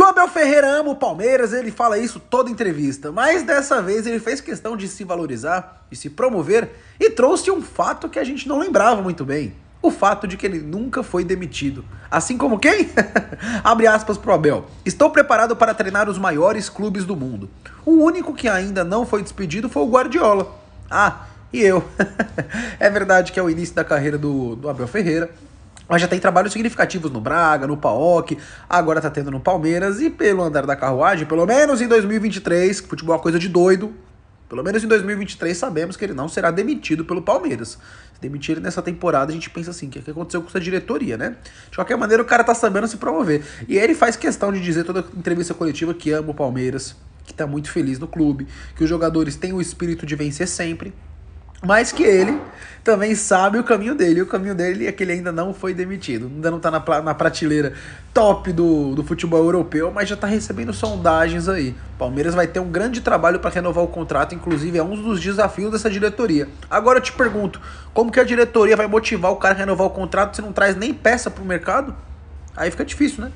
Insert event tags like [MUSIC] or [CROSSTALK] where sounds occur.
Que o Abel Ferreira ama o Palmeiras, ele fala isso toda entrevista, mas dessa vez ele fez questão de se valorizar e se promover e trouxe um fato que a gente não lembrava muito bem. O fato de que ele nunca foi demitido. Assim como quem? [LAUGHS] Abre aspas pro Abel. Estou preparado para treinar os maiores clubes do mundo. O único que ainda não foi despedido foi o Guardiola. Ah, e eu. [LAUGHS] é verdade que é o início da carreira do, do Abel Ferreira, mas já tem trabalhos significativos no Braga, no Paok, agora tá tendo no Palmeiras e pelo andar da carruagem, pelo menos em 2023, futebol é uma coisa de doido. Pelo menos em 2023 sabemos que ele não será demitido pelo Palmeiras. Se demitir ele nessa temporada, a gente pensa assim, o que é aconteceu com essa diretoria, né? De qualquer maneira, o cara tá sabendo se promover. E ele faz questão de dizer toda entrevista coletiva que ama o Palmeiras, que tá muito feliz no clube, que os jogadores têm o espírito de vencer sempre, mas que ele também sabe o caminho dele. E o caminho dele é que ele ainda não foi demitido. Ainda não está na, na prateleira top do, do futebol europeu, mas já está recebendo sondagens aí. Palmeiras vai ter um grande trabalho para renovar o contrato, inclusive é um dos desafios dessa diretoria. Agora eu te pergunto, como que a diretoria vai motivar o cara a renovar o contrato se não traz nem peça para o mercado? Aí fica difícil, né?